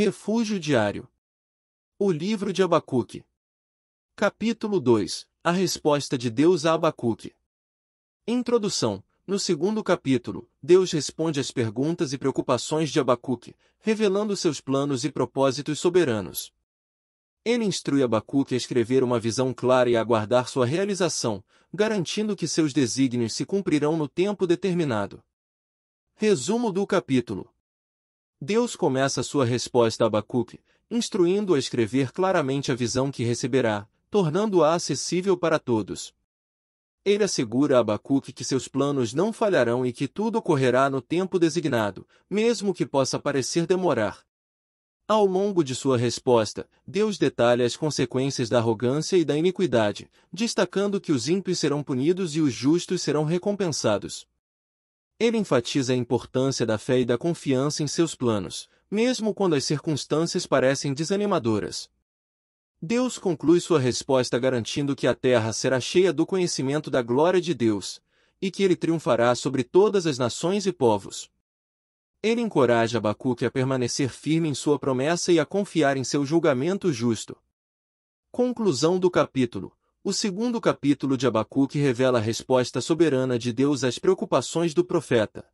Refúgio Diário. O livro de Abacuque. Capítulo 2 A resposta de Deus a Abacuque. Introdução. No segundo capítulo, Deus responde às perguntas e preocupações de Abacuque, revelando seus planos e propósitos soberanos. Ele instrui Abacuque a escrever uma visão clara e a aguardar sua realização, garantindo que seus desígnios se cumprirão no tempo determinado. Resumo do capítulo Deus começa sua resposta a Abacuque, instruindo-o a escrever claramente a visão que receberá, tornando-a acessível para todos. Ele assegura a Abacuque que seus planos não falharão e que tudo ocorrerá no tempo designado, mesmo que possa parecer demorar. Ao longo de sua resposta, Deus detalha as consequências da arrogância e da iniquidade, destacando que os ímpios serão punidos e os justos serão recompensados. Ele enfatiza a importância da fé e da confiança em seus planos, mesmo quando as circunstâncias parecem desanimadoras. Deus conclui sua resposta garantindo que a terra será cheia do conhecimento da glória de Deus, e que ele triunfará sobre todas as nações e povos. Ele encoraja Abacuque a permanecer firme em sua promessa e a confiar em seu julgamento justo. Conclusão do capítulo o segundo capítulo de Abacuque revela a resposta soberana de Deus às preocupações do profeta.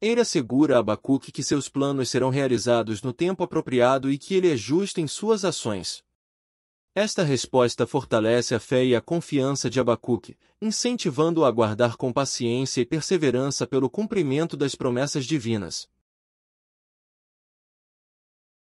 Ele assegura a Abacuque que seus planos serão realizados no tempo apropriado e que ele é justo em suas ações. Esta resposta fortalece a fé e a confiança de Abacuque, incentivando-o a guardar com paciência e perseverança pelo cumprimento das promessas divinas.